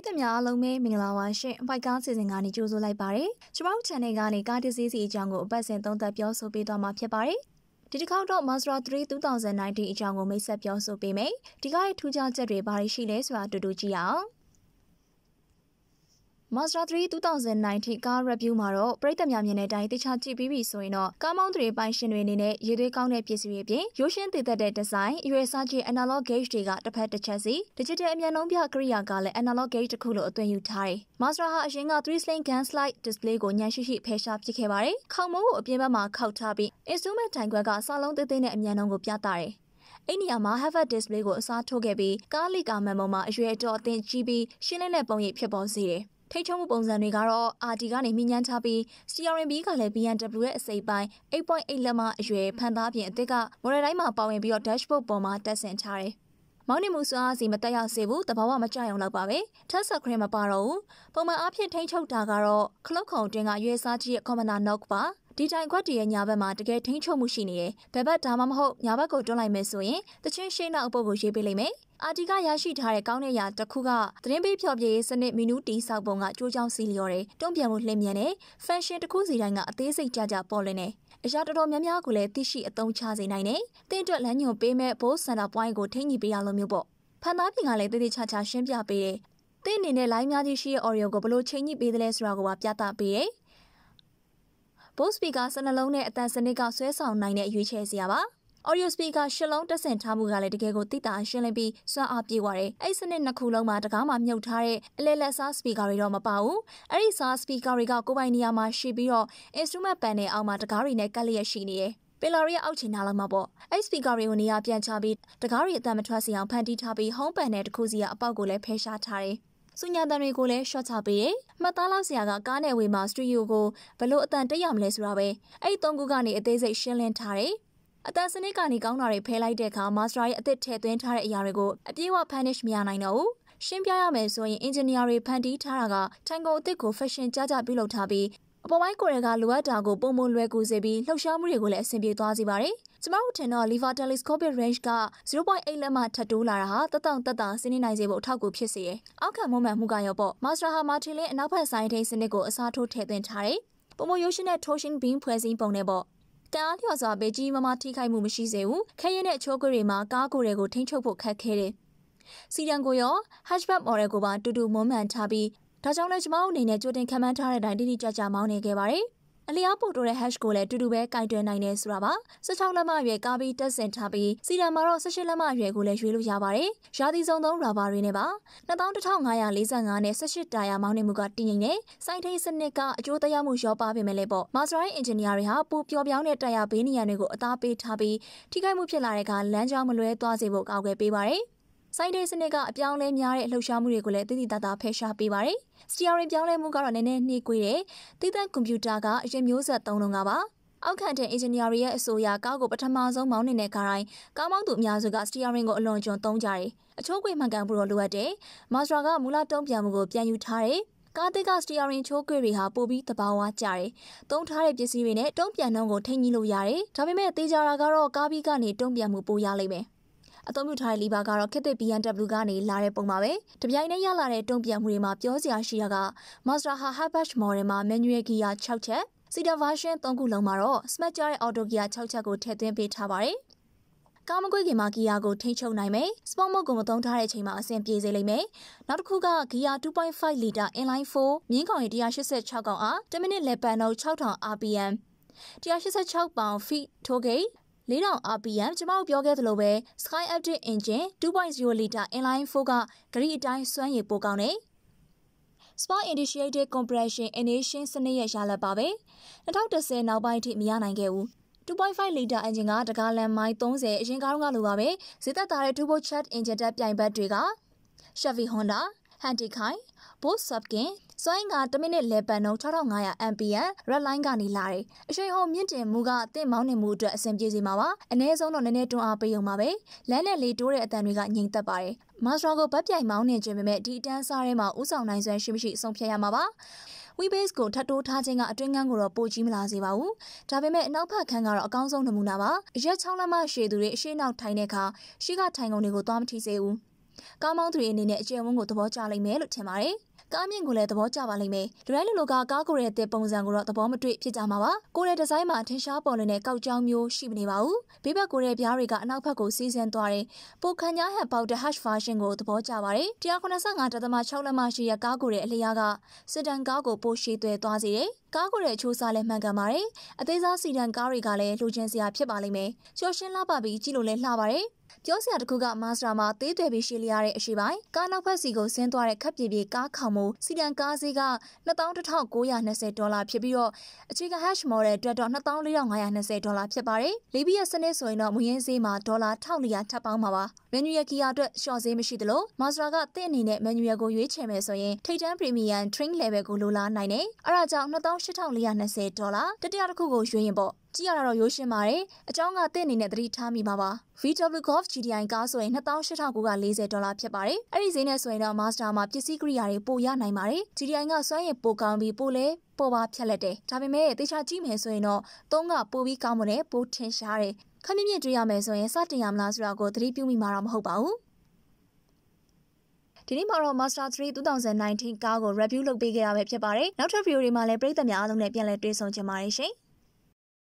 ရိသတ်များအားလုံးပဲမင်္ဂလာပါရှင်။ဖိုက်ကားစီစဉ်ကနေကြိုဆိုလိုက်ပါရစေ။ကျွန်တော် channel ကနေကားတစ်စီးစီအကြောင်းကိုအပတ်စဉ်သုံးသပ်ပြောဆိုပေးသွားမှာဖြစ်ပါတယ်။ဒီတစ်ခေါက်တော့ Mazda 3 2019အကြောင်းကိုမိတ်ဆက်ပြောဆိုပေးမယ်။ဒီကားရဲ့ထူးခြားချက်တွေဘာတွေရှိလဲဆိုတာအတူတူကြည့်အောင်။ Mazda 3 2009ကား review မှာတော့ပရိသတ်များမြင်တဲ့အတိုင်းတေချာကြည့်ပြီးပြီဆိုရင်တော့ကားမောင်းသူတွေပိုင်ရှင်တွေအနေနဲ့ရေသွေးကောင်းတဲ့ပစ္စည်းတွေအပြင်ရိုးရှင်းသေးတဲ့ဒီဇိုင်းအရွယ်စားကြီး analog gauge တွေကတစ်ဖက်တစ်ချက်စီ digital အမြန်နှုန်းပြကိရိယာကလည်း analog gauge တစ်ခုလိုအသွင်ယူထားတယ်။ Mazda ဟာအရင်က3 sling gun slide display ကိုညံရှိရှိဖယ်ရှားပစ်ခဲ့ပါတယ်။ခေါင်းမိုးကိုအပြင်ဘက်မှာခောက်ထားပြီး instrument ထိုင်ခွက်ကစာလုံးသေးသေးနဲ့အမြန်နှုန်းကိုပြသတယ်။အဲ့ဒီနေရာမှာ Harvard Display ကိုအစားထိုးခဲ့ပြီးကားလီကာမန်ပေါ်မှာအရွယ်တော်အသင်ကြီးပြီးရှင်းလင်းတဲ့ပုံရိပ်ဖြစ်ပေါ်စေတယ်။ထိတ်ချုံမှုပုံစံတွေကတော့ RD ကနေမြင်းညမ်းချပြီး CRB ကလည်း BMW ရဲ့အစိပ်ပိုင်း8.8လက်မအရွယ်ဖန်သားပြင်အသစ်ကမော်ဒယ်တိုင်းမှာပါဝင်ပြီးတော့ dashboard ပေါ်မှာတက်ဆင်ထားတယ်မောင်းနှင်မှုစွမ်းအားစီမတက်ရောက်စေဘူးတဘာဝမကြောက်အောင်လောက်ပါပဲထက်ဆက်ခရင်မပါတော့ဘူးပုံမှန်အဖြစ်ထိန်းချုပ်တာကတော့ခလုတ်ခုံတွင်ကရွေးစားကြီးရဲ့ commander knock ပါဒီတိုင်ခွက်တည်းရဲ့ညာဘက်မှာတကယ်ထိန်းချုပ်မှုရှိနေတယ်။ဘယ်ဘက်ဒါမှမဟုတ်ညာဘက်ကိုတွန်းလိုက်မယ်ဆိုရင်တချင်းရှိနောက်အပုတ်ကိုရေးပေးလိုက်မယ်။အာတီကရရှိထားတဲ့ကောင်းတဲ့အရာတစ်ခုကသတင်းပေးဖျော်ဖြေရေးစနစ်မီနူတီဆောက်ပုံကကြိုးကြောင်းစီလျော်တယ်။တွန့်ပြန်မှုလှည့်မြန်တယ်။ function တစ်ခုစီတိုင်းကအသေးစိတ်ကြကြပေါ်လွင်တယ်။အရာတော်တော်များများကိုလည်းသိရှိအသုံးချစေနိုင်တယ်။တင်းအတွက်လမ်းညွှန်ပေးမဲ့ boss center point ကိုထိန်းကြီးပေးရလိုမျိုးပေါ့။ဖန်သားပြင်ကလည်းတိတိကျကျရှင်းပြပေးတယ်။တင်းအနေနဲ့ line များကြီးရှိတဲ့ audio ကိုဘယ်လိုချိန်ညှိပေးသလဲဆိုတာကိုပါပြသပေးတယ်။ Bose speaker 12လုံးနဲ့အသံစနစ်ကဆွဲဆောင်နိုင်တဲ့အရွေးချယ်စရာပါ။ audio speaker ရှစ်လုံးတက်ဆင်ထားမှုကလည်းတကယ်ကိုသိတာရှင်းလင်းပြီးစွမ်းအားပြေပါတယ်။အဲ့စနစ်နှစ်ခုလုံးမှာတကားမှာမြုပ်ထားတဲ့အလဲလက်စား speaker တွေတော့မပါဘူး။အဲ့ဒီစား speaker တွေကကိုယ်ပိုင်နေရာမှာရှိပြီးတော့ instrument panel အောက်မှာတကားတွေနဲ့ကပ်လျက်ရှိနေတယ်။ပင်လော်ရီရဲ့အောက်ခြေနားလောက်မှာပေါ့အဲ့ speaker တွေကိုနေရာပြန်ချပြီးတကားတွေအသံမထွက်စေအောင်ဖန်တီးထားပြီး home panel တစ်ခုစီကအပေါက်ကိုလည်းဖယ်ရှားထားတယ်။ဆူညာတန်တွေကိုလည်း short ချပေးတယ်။မှတ်သားလောက်ဆရာကကားနယ်ဝေးမှာ studio ကိုဘလို့အတန်တက်ရမလဲဆိုတာပဲ။အဲ့ဒီသုံးခုကနေအသေးစိတ်ရှင်းလင်းထားတယ်။အတန်စနစ်ကနေကောင်းတာတွေဖယ်လိုက်တဲ့အခါမာစတာရဲ့အသစ်ထည့်သွင်းထားတဲ့အရာတွေကိုအပြည့်အဝ punish မရနိုင်တော့ဘူး။ရှင်းပြရမယ်ဆိုရင် engineer တွေဖန်တီးထားတာက Tango အသစ်ကို fashion ကြကြပြုလုပ်ထားပြီးအပေါ်ပိုင်းကိုရီးယားကလိုအပ်တာကိုပုံမလွယ်ကူစေပြီးလှုပ်ရှားမှုတွေကိုလည်းအဆင်ပြေသွားစေပါတယ်။ကျွန်မတို့ထင်တော့ Lever Telescopic Range က0.8လက်မှထပ်တိုးလာတာဟာတက်တောင့်တက်တာဆင်းနေနိုင်စေဖို့အထောက်အကူဖြစ်စေရယ်။အောက်ခံမွမ်းမံမှုကရောပေါ့။ Master ဟာ Martin လင်းအနောက်ဘက်ဆိုင်ထိန်စနစ်ကိုအစားထိုးထည့်သွင်းထားတယ်။ပုံမရိုးရှင်းတဲ့ Toshin Beam ဖွဲ့စည်းပုံနဲ့ပေါ့။တန်အားလျော်စွာပဲကြီးမမထိခိုက်မှုမရှိစေဘူးခဲရင်တဲ့အချိုးကွေတွေမှာကားကိုယ်တွေကိုထိန်းချုပ်ဖို့ခက်ခဲတယ်စီရန်ကိုရော hatchback model ကိုပါတူတူမွမ်းမံထားပြီးဒါကြောင့်လည်းကျမတို့အနေနဲ့ကြိုတင်ခံမှန်းထားတဲ့အတိုင်းတိတိကျကျမောင်းနေခဲ့ပါတယ်။အလျားပို့တိုးတဲ့ hash ကိုလည်းအတူတူပဲကင်တွယ်နိုင်တယ်ဆိုတာပါ16လက်မရွယ်ကားပြီးတက်ဆင်ထားပြီးစီတံမှာတော့18လက်မရွယ်ကိုလည်းရွေးလို့ရပါတယ်။ရာသီစုံသုံးရာဘာတွေနဲ့ပါ2545နဲ့18တာယာမောင်းနေမှုကတည်ငြိမ်နေစိုင်းထိန်စနစ်ကအကျိုးသက်ရောက်မှုရောပါပေမဲ့လည်းပေါ့ Maserati Engineer တွေဟာပိုပျော်ပြောင်းတဲ့တာယာဘေးနေရန်တွေကိုအသားပေးထားပြီးထိခိုက်မှုဖြစ်လာတဲ့အခါလမ်းကြောင်းမလွဲသွားစေဖို့ကောက်ွယ်ပေးပါတယ်။စိုင်းဒေးစနစ်ကအပြောင်းလဲများတဲ့အလှုပ်ရှားမှုတွေကိုလည်းသိသိသာသာဖယ်ရှားပေးပါတယ်။ steering ပြောင်းလဲမှုကတော့နည်းနည်းနှေးကွေးတယ်။တိသက်ကွန်ပျူတာကအရင်မျိုးဆက်၃လုံးကပါ။အောက်ခံတဲ့ engineer ရဲ့အဆိုအရကားကိုပထမဆုံးမောင်းနေတဲ့ကားတိုင်းကားမောင်းသူအများစုက steering ကိုအလွန်ကျွံသုံးကြတယ်။အချိုးကွေမှန်ကန်ဖို့တော့လိုအပ်တယ်။ Mazda ကမူလတုံ့ပြန်မှုကိုပြန်ယူထားတယ်။ကားသစ်ကစတီယာရင်ချိုးကွေတွေဟာပိုပြီးတဘာဝကြတယ်။သုံးထားတဲ့ပစ္စည်းတွေနဲ့တုံးပြန်နှုံးကိုထိန်းကြီးလို့ရတယ်။ဒါပေမဲ့တေချာရာကတော့ကားဘီကနေတုံးပြန်မှုပိုရလိမ့်မယ်။အသုံးပြုထားတဲ့လီဘာကတော့ခက်တဲ့ BMW ကနေလာတဲ့ပုံပါပဲ။တပြိုင်တည်းရလာတဲ့တုံ့ပြန်မှုတွေမှာပြောစရာရှိတာက Mazda ဟာ hatchback model မှာ manual gear 6ချက်၊ sedan version 3ခုလုံးမှာတော့ smart ကြတဲ့ auto gear 6ချက်ကိုထည့်သွင်းပေးထားပါတယ်။ကားမကွေးခင်မှာဂီယာကိုထိချုံနိုင်မယ်။စပေါ့မုတ်ကိုမသုံးထားတဲ့အချိန်မှာအဆင်ပြေစေလိမ့်မယ်။နောက်တစ်ခုကဂီယာ2.5လီတာ inline 4မြင်းကောင်ရေ186ကောင်အား10မိနစ်လေပန်နှုန်း6000 rpm 186ပေါင် feet tow gate 4000 RPM ကျွန်မတို့ပြောခဲ့သလိုပဲ Sky Active Engine 2.0 liter inline 4ကဂရိအတိုင်းစွမ်းရည်ပိုကောင်းတယ် Spark Initiated Compression Ignition စနစ်ရဲ့ရလဒ်ပါပဲ2010နောက်ပိုင်းအထိမရနိုင်ခဲ့ဘူး2.5 liter engine ကတကားလန်မိုင်30အရင်ကားတော့ကလိုပါပဲဈေးသက်သာတဲ့ turbo chat injector ပြိုင်ဘက်တွေက Chevy Honda, Hyundai Both Subkin စွမ်းက1မိနစ်လေပတ်နှုန်း6500 MPN Red Line ကနေလာတယ်။အချိန်ဟောမြင့်တင်မှုကအသင့်မောင်းနေမှုအတွက်အဆင်ပြေစေမှာပါ။အ ਨੇ ဆုံးတော့နည်းနည်းတွန်းအားပေးုံပါပဲ။လမ်းနဲ့လေတိုးတဲ့အတန်တွေကငြိမ်သက်ပါတယ်။မာစတာကိုဗတ်ပြိုင်မောင်းနေခြင်းပေမဲ့ဒီအတန်းစားထဲမှာဥဆောင်နိုင်စွမ်းရှိမရှိဆုံးဖြတ်ရမှာပါ။ WeBase ကိုထပ်တိုးထားခြင်းကအတွင်းကန်းကိုတော့ပိုကြီးမလာစေပါဘူး။ဒါပေမဲ့အနောက်ဘက်ခန်းကတော့အကောင်းဆုံးနမူနာပါ။အရက်ချောင်းလမ်းမရှိသူတွေအရှိနောက်ထိုင်တဲ့အခါရှိကထိုင်ကုန်တွေကိုသွားမထိစေဘူး။ကားမောင်းသူတွေအနေနဲ့အကျယ်ဝန်းကိုသဘောကျလိမ့်မယ်လို့ထင်ပါတယ်။ကားမြင့်ကိုလည်းသဘောကျပါလိမ့်မယ်။ဒရိုင်းလူလိုကကားကိုရဲတဲ့ပုံစံကိုတော့သဘောမတွေ့ဖြစ်ကြမှာပါ။ကိုရဲဒီဇိုင်းမှာထင်ရှားပေါ်လွင်တဲ့ကောက်ကြောင်းမျိုးရှိမနေပါဘူး။ဘေးဘက်ကိုရဲပြားတွေကအနောက်ဘက်ကိုစီးဆင်းသွားတယ်။ပိုခန်ညာဟန်ပေါက်တဲ့ hash version ကိုသဘောကျပါတယ်။195.6လက်မရှိရကားကိုရဲအလျားကစစ်တန်ကားကိုပိုရှိသွဲသွားစေတယ်။ကားကိုယ်ရဲ့အချိုးစားလည်းမှန်ကန်ပါတယ်။အသေးစားစီဒန်ကားတွေကလည်းလိုချင်စရာဖြစ်ပါလိမ့်မယ်။ကျော်ရှင်းလှပပြီးကြည့်လို့လည်းလှပါတယ်ပြောစရာတခုကမတ်စတာမှာသေးတယ်ပြီးရှေ့လျားတဲ့အရှိပိုင်းကားနောက်ဖက်စီကိုဆင်းသွားတဲ့ခပ်ပြေပြေကားခေါင်မှုစီတန်ကားဈေးက21,920ဒေါ်လာဖြစ်ပြီးတော့အခြေခံ hash model အတွက်တော့24,520ဒေါ်လာဖြစ်ပါတယ်။လီဘီယာစနစ်ဆိုရင်တော့မူရင်းဈေးမှာဒေါ်လာ1,400ထပ်ပေါင်းပါပါ။ menu ရကီယာအတွက်ရှော့ဈေးမရှိသလိုမတ်စတာကတင့်အနေနဲ့ menu ရကိုရွေးချယ်မယ်ဆိုရင်ထိပ်တန်း premium train level ကိုလိုလားနိုင်တယ်။အဲဒါကြောင့်28,420ဒေါ်လာတတိယတစ်ခုကိုရွေးရင်ပေါ့ကြည့်ရတာတော့ရိုးရှင်းပါတယ်အကြောင်းကတင့်အနေနဲ့သတိထားမိပါပါ VW Golf GTI ကားဆိုရင်2840ဒေါ်လာဖြစ်ပါတယ်အဲ့ဒီဈေးနဲ့ဆိုရင်တော့ Master မှာပစ္စည်းကိရိယာတွေပိုရနိုင်ပါတယ် GTI ကစွမ်းရည်ပိုကောင်းပြီးပိုလဲပေါ်ပါဖြတ်လက်တယ်ဒါပေမဲ့တေချာကြည့်မယ်ဆိုရင်တော့သုံးကပိုပြီးကောင်းမွန်တယ်ပိုထင်ရှားတယ်ခက်မြင့်မြင့်တွေ့ရမယ်ဆိုရင်စတင်ရမလားဆိုတာကိုသတိပြုမိမှာတော့မဟုတ်ပါဘူးဒီနေ့မှာတော့ Master 3 2019ကားကို review လုပ်ပေးခဲ့တာပဲဖြစ်ပါတယ်။နောက်ထပ် video တွေမှာလည်းပရိသတ်များအားလုံးနဲ့ပြန်လည်တွေ့ဆုံကြပါရစေ။